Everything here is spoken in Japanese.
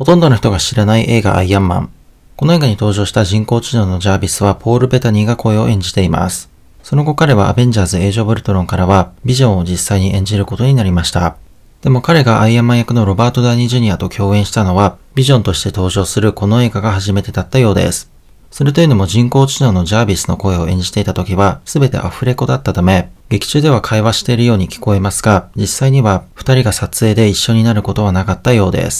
ほとんどの人が知らない映画アイアンマン。この映画に登場した人工知能のジャービスはポール・ベタニーが声を演じています。その後彼はアベンジャーズ・エイジ・ョブ・ルトロンからはビジョンを実際に演じることになりました。でも彼がアイアンマン役のロバート・ダニー・ジュニアと共演したのはビジョンとして登場するこの映画が初めてだったようです。それというのも人工知能のジャービスの声を演じていた時は全てアフレコだったため、劇中では会話しているように聞こえますが、実際には2人が撮影で一緒になることはなかったようです。